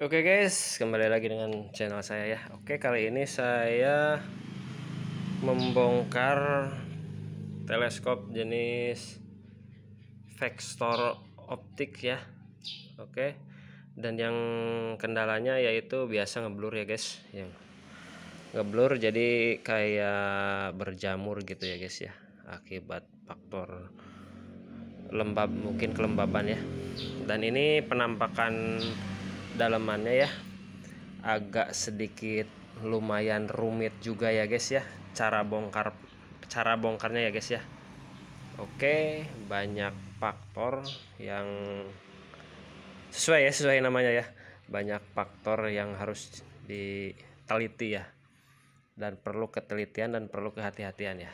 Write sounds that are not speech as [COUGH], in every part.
Oke guys, kembali lagi dengan channel saya ya. Oke, kali ini saya membongkar teleskop jenis vector optik ya. Oke. Dan yang kendalanya yaitu biasa ngeblur ya guys, yang ngeblur jadi kayak berjamur gitu ya guys ya akibat faktor lembab mungkin kelembaban ya. Dan ini penampakan dalamannya ya agak sedikit lumayan rumit juga ya guys ya cara bongkar cara bongkarnya ya guys ya oke banyak faktor yang sesuai ya sesuai namanya ya banyak faktor yang harus diteliti ya dan perlu ketelitian dan perlu kehati-hatian ya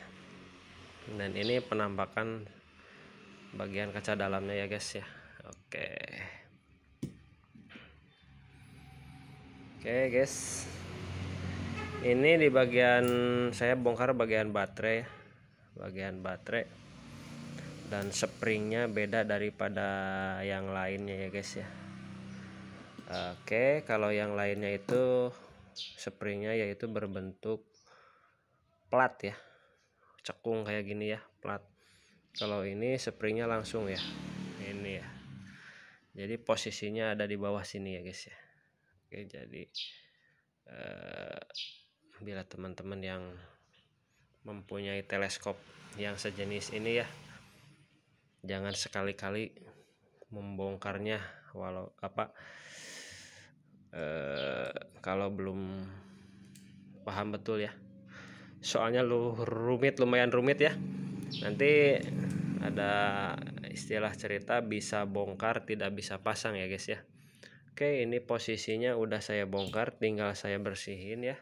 dan ini penampakan bagian kaca dalamnya ya guys ya oke okay. Oke okay, guys Ini di bagian Saya bongkar bagian baterai ya. Bagian baterai Dan springnya beda daripada Yang lainnya ya guys ya Oke okay, Kalau yang lainnya itu Springnya yaitu berbentuk Plat ya Cekung kayak gini ya Plat Kalau ini springnya langsung ya Ini ya Jadi posisinya ada di bawah sini ya guys ya Oke, jadi eh, bila teman-teman yang mempunyai teleskop yang sejenis ini ya, jangan sekali-kali membongkarnya walau apa eh, kalau belum paham betul ya. Soalnya lu rumit, lumayan rumit ya. Nanti ada istilah cerita bisa bongkar tidak bisa pasang ya guys ya. Oke ini posisinya udah saya bongkar tinggal saya bersihin ya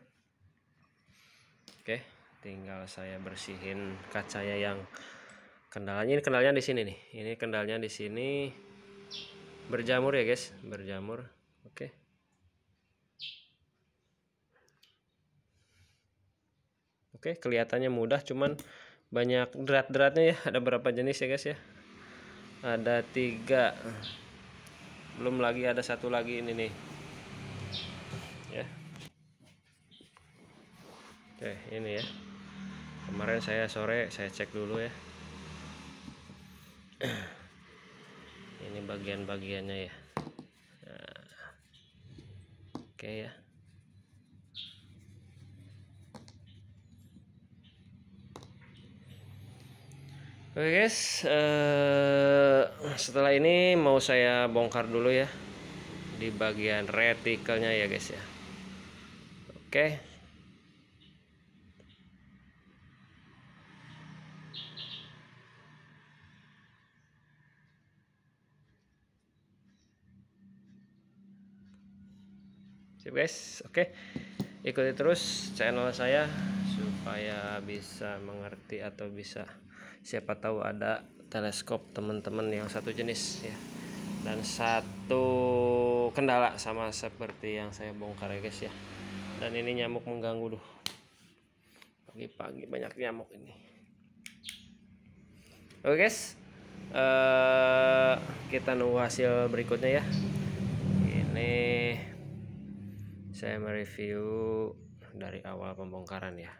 Oke tinggal saya bersihin kacanya yang kendalanya ini kendalanya di sini nih ini kendalanya di sini berjamur ya guys berjamur oke oke kelihatannya mudah cuman banyak derat-deratnya ya ada berapa jenis ya guys ya ada tiga belum lagi ada satu lagi ini nih ya oke ini ya kemarin saya sore saya cek dulu ya [CLEARS THROAT] ini bagian-bagiannya ya nah. oke ya oke guys uh, Nah, setelah ini mau saya bongkar dulu ya di bagian retikelnya ya guys ya oke sip guys oke ikuti terus channel saya supaya bisa mengerti atau bisa siapa tahu ada teleskop teman-teman yang satu jenis ya dan satu kendala sama seperti yang saya bongkar ya guys ya dan ini nyamuk mengganggu loh pagi-pagi banyak nyamuk ini oke okay guys uh, kita nunggu hasil berikutnya ya ini saya mereview dari awal pembongkaran ya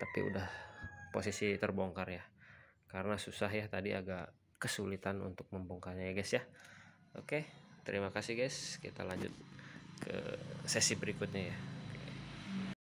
tapi udah posisi terbongkar ya karena susah ya tadi agak kesulitan untuk membongkarnya ya guys ya oke terima kasih guys kita lanjut ke sesi berikutnya ya